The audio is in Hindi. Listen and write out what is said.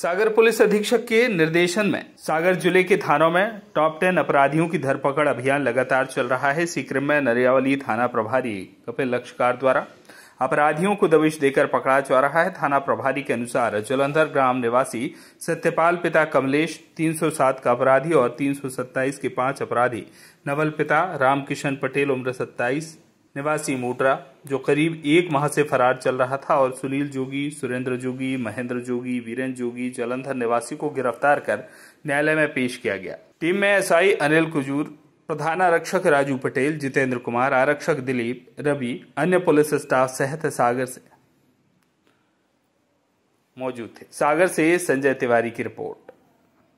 सागर पुलिस अधीक्षक के निर्देशन में सागर जिले के थानों में टॉप टेन अपराधियों की धरपकड़ अभियान लगातार चल रहा है इसी क्रम में नरियावली थाना प्रभारी कपिल लक्षकार द्वारा अपराधियों को दबिश देकर पकड़ा जा रहा है थाना प्रभारी के अनुसार जलंधर ग्राम निवासी सत्यपाल पिता कमलेश 307 का अपराधी और 327 के पांच अपराधी नवल पिता रामकिशन पटेल उम्र 27 निवासी मोटरा जो करीब एक माह से फरार चल रहा था और सुनील जोगी सुरेंद्र जोगी महेंद्र जोगी वीरेंद्र जोगी जलंधर निवासी को गिरफ्तार कर न्यायालय में पेश किया गया टीम में एसआई अनिल कुजूर आरक्षक राजू पटेल जितेंद्र कुमार आरक्षक दिलीप रवि अन्य पुलिस स्टाफ सहित सागर से मौजूद थे सागर से संजय तिवारी की रिपोर्ट